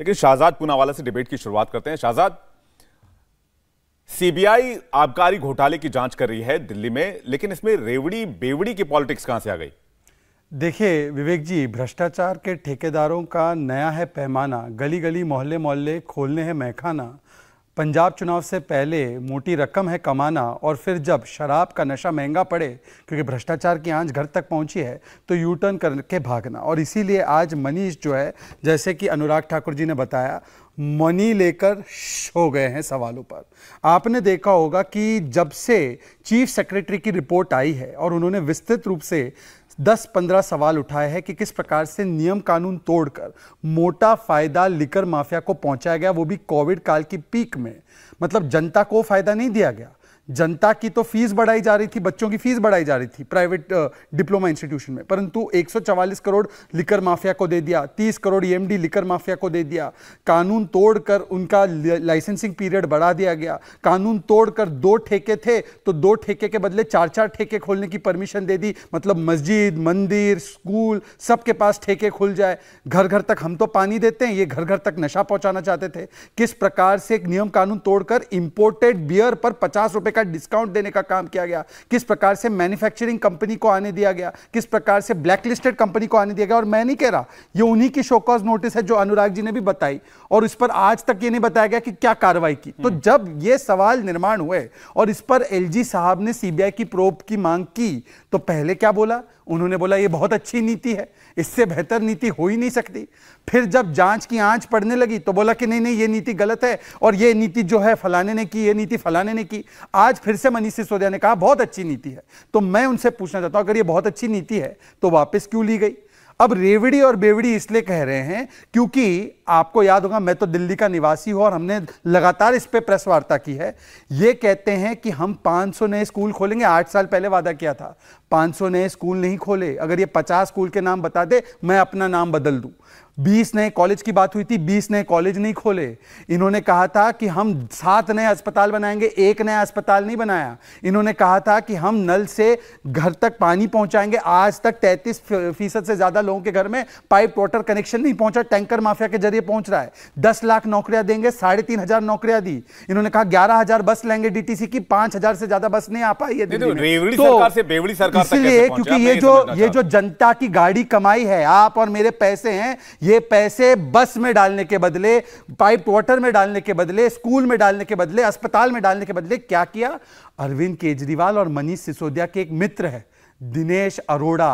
लेकिन शाहजाद पूनावाला से डिबेट की शुरुआत करते हैं शाहजाद सीबीआई आबकारी घोटाले की जांच कर रही है दिल्ली में लेकिन इसमें रेवड़ी बेवड़ी की पॉलिटिक्स कहां से आ गई देखिए विवेक जी भ्रष्टाचार के ठेकेदारों का नया है पैमाना गली गली मोहल्ले मोहल्ले खोलने हैं मैखाना पंजाब चुनाव से पहले मोटी रकम है कमाना और फिर जब शराब का नशा महंगा पड़े क्योंकि भ्रष्टाचार की आंच घर तक पहुंची है तो यू टर्न करके भागना और इसीलिए आज मनीष जो है जैसे कि अनुराग ठाकुर जी ने बताया मनी लेकर हो गए हैं सवालों पर आपने देखा होगा कि जब से चीफ सेक्रेटरी की रिपोर्ट आई है और उन्होंने विस्तृत रूप से दस पंद्रह सवाल उठाए हैं कि किस प्रकार से नियम कानून तोड़कर मोटा फायदा लिकर माफिया को पहुंचाया गया वो भी कोविड काल की पीक में मतलब जनता को फायदा नहीं दिया गया जनता की तो फीस बढ़ाई जा रही थी बच्चों की फीस बढ़ाई जा रही थी प्राइवेट डिप्लोमा इंस्टीट्यूशन में परंतु 144 करोड़ लिकर माफिया को दे दिया 30 करोड़ ईएमडी लिकर माफिया को दे दिया कानून तोड़कर उनका लाइसेंसिंग पीरियड बढ़ा दिया गया कानून तोड़कर दो ठेके थे तो दो ठेके के बदले चार चार ठेके खोलने की परमिशन दे दी मतलब मस्जिद मंदिर स्कूल सबके पास ठेके खुल जाए घर घर तक हम तो पानी देते हैं ये घर घर तक नशा पहुंचाना चाहते थे किस प्रकार से एक नियम कानून तोड़कर इंपोर्टेड बियर पर पचास रुपए का का डिस्काउंट देने का काम किया गया किस प्रकार से मैन्युफैक्चरिंग कंपनी को आने दिया गया किस प्रकार से ब्लैकलिस्टेड कंपनी को आने दिया गया और मैं नहीं कह रहा ये उन्हीं की शोकॉज नोटिस है जो अनुराग जी ने भी बताई और उस पर आज तक ये नहीं बताया गया कि क्या कार्रवाई की तो हम्म। जब ये सवाल निर्माण हुए और इस पर एल साहब ने सीबीआई की प्रोप की मांग की तो पहले क्या बोला उन्होंने बोला ये बहुत अच्छी नीति है इससे बेहतर नीति हो ही नहीं सकती फिर जब जांच की आंच पड़ने लगी तो बोला कि नहीं नहीं ये नीति गलत है और ये नीति जो है फलाने ने की ये नीति फलाने ने की आज आज फिर से मनीष सिसोदिया ने कहा बहुत अच्छी नीति है तो मैं उनसे पूछना चाहता हूं अगर ये बहुत अच्छी नीति है तो वापस क्यों ली गई अब रेवड़ी और बेवड़ी इसलिए कह रहे हैं क्योंकि आपको याद होगा मैं तो दिल्ली का निवासी हूं और हमने लगातार इस पर प्रेस वार्ता की है ये कहते हैं कि हम 500 नए स्कूल खोलेंगे आठ साल पहले वादा किया था 500 नए स्कूल नहीं खोले अगर ये 50 स्कूल के नाम बता दे मैं अपना नाम बदल दूं बीस नए कॉलेज की बात हुई थी बीस नए कॉलेज नहीं खोले इन्होंने कहा था कि हम सात नए अस्पताल बनाएंगे एक नया अस्पताल नहीं बनाया इन्होंने कहा था कि हम नल से घर तक पानी पहुंचाएंगे आज तक तैंतीस फीसद से ज़्यादा लोगों के घर में पाइप वाटर कनेक्शन नहीं पहुंचा टैंकर माफिया के जरिए पहुंच रहा है दस लाख नौकरियां देंगे साढ़े तीन हजार नौकरियां दी इन्होंने कहा ग्यारह हजार बस लेंगे डीटीसी की पांच हजार से ज्यादा बस नहीं आ पाई है तो तो इसलिए क्योंकि ये जो ये जो जनता की गाड़ी कमाई है आप और मेरे पैसे हैं ये पैसे बस में डालने के बदले पाइप वाटर में डालने के बदले स्कूल में डालने के बदले अस्पताल में डालने के बदले क्या किया अरविंद केजरीवाल और मनीष सिसोदिया के एक मित्र है दिनेश अरोड़ा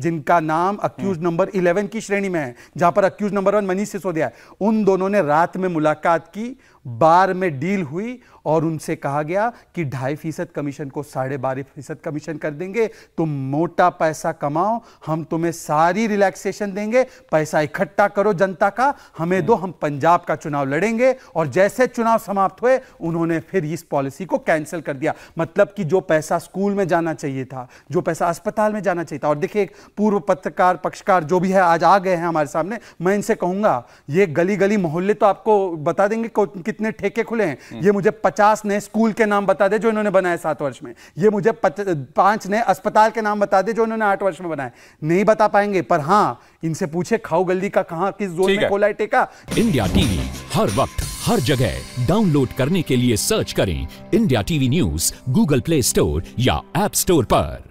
जिनका नाम अक्यूज नंबर 11 की श्रेणी में है जहां पर accused number one Manish Sisodia है उन दोनों ने रात में मुलाकात की बार में डील हुई और उनसे कहा गया कि ढाई फीसद कमीशन को साढ़े बारह फीसद कमीशन कर देंगे तुम मोटा पैसा कमाओ हम तुम्हें सारी रिलैक्सेशन देंगे पैसा इकट्ठा करो जनता का हमें दो हम पंजाब का चुनाव लड़ेंगे और जैसे चुनाव समाप्त हुए उन्होंने फिर इस पॉलिसी को कैंसिल कर दिया मतलब कि जो पैसा स्कूल में जाना चाहिए था जो पैसा अस्पताल में जाना चाहिए था और देखिए पूर्व पत्रकार पक्षकार जो भी है आज आ गए हैं हमारे सामने मैं इनसे कहूंगा ये गली गली मोहल्ले तो आपको बता देंगे कितने ठेके खुले हैं ये मुझे पचास नए स्कूल के नाम बता दे जो इन्होंने बनाए सात वर्ष में ये मुझे पांच नए अस्पताल के नाम बता दे जो इन्होंने आठ वर्ष में बनाए नहीं बता पाएंगे पर हाँ इनसे पूछे खाओ गली का कहा किस जोन में खोला है टेका इंडिया टीवी हर वक्त हर जगह डाउनलोड करने के लिए सर्च करें India TV news Google play store या एप स्टोर पर